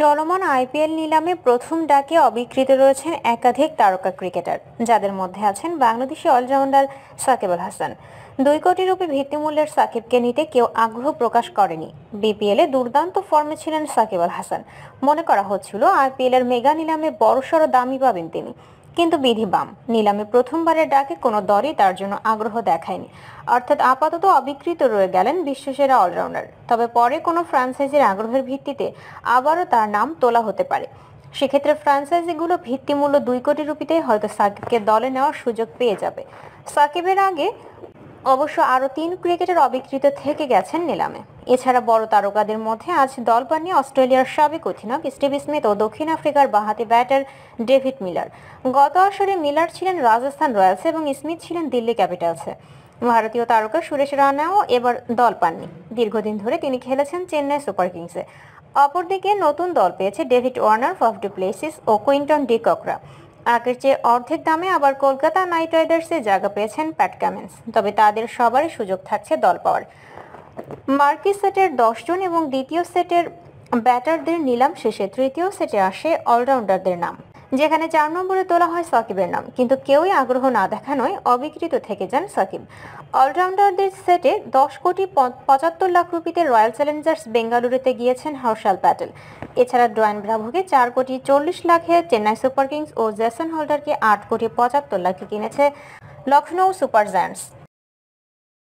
চলমান আইপিএল নিলামে প্রথম ডাকে অবিকৃত রয়েছেন একাধিক তারকা ক্রিকেটার যাদের মধ্যে আছেন বাংলাদেশি অলরাউন্ডার সাকিব আল হাসান দুই কোটি রূপে ভিত্তিমূল্যের সাকিবকে নিতে কেউ আগ্রহ প্রকাশ করেনি বিপিএলে দুর্দান্ত ফর্মে ছিলেন সাকিব আল হাসান মনে করা হচ্ছিল আইপিএলের মেগা নিলামে বড়সড় দামি পাবেন তিনি কিন্তু বিধি বাম নিলামে প্রথমবারের ডাকে কোনো দলই তার জন্য আগ্রহ দেখায়নি অর্থাৎ আপাতত অবিকৃত রয়ে গেলেন বিশ্বসেরা অলরাউন্ডার তবে পরে কোনো ফ্রান্সাইজির আগ্রহের ভিত্তিতে আবারও তার নাম তোলা হতে পারে সেক্ষেত্রে ফ্রান্সাইজিগুলো ভিত্তিমূল্য দুই কোটি রুপিতেই হয়তো সাকিবকে দলে নেওয়ার সুযোগ পেয়ে যাবে সাকিবের আগে অবশ্য আরও তিন ক্রিকেটার অবিকৃত থেকে গেছেন নিলামে এছাড়া বড় তারকাদের মধ্যে আজ দল পাননি অস্ট্রেলিয়ার সাবেক অধিনায়ক স্টিভ স্মিথ ও দক্ষিণ আফ্রিকার বাহাতি ব্যাটার ডেভিড মিলার গত আসরে মিলার ছিলেন রাজস্থান রয়্যালসে এবং স্মিথ ছিলেন দিল্লি ক্যাপিটালসে ভারতীয় তারকা সুরেশ রানাও এবার দল পাননি দীর্ঘদিন ধরে তিনি খেলেছেন চেন্নাই সুপার কিংসে অপরদিকে নতুন দল পেয়েছে David Warner Faf du Plessis ও কুইন্টন ডিককরা আগের চেয়ে অর্ধেক দামে আবার কলকাতা নাইট রাইডার্সে জায়গা পেয়েছেন প্যাট কামিন্স তবে তাদের সবারই সুযোগ থাকছে দল পাওয়ার মার্কি সেটের দশজন এবং দ্বিতীয় সেটের ব্যাটারদের নিলাম শেষে তৃতীয় সেটে আসে অলরাউন্ডারদের নাম যেখানে চার নম্বরে তোলা হয় সাকিবের নাম কিন্তু কেউই আগ্রহ না দেখানোয় অবিকৃত থেকে যান সাকিব অলরাউন্ডারদের সেটে দশ কোটি পঁচাত্তর লাখ রুপিতে রয়্যাল চ্যালেঞ্জার্স বেঙ্গালুরুতে গিয়েছেন হর্ষাল প্যাটেল এছাড়া ড্রয়েন ব্রাভোকে চার কোটি চল্লিশ লাখে চেন্নাই সুপার কিংস ও জ্যাসন হোল্ডারকে আট কোটি পঁচাত্তর লাখে কিনেছে লখনৌ সুপার জায়ান্টস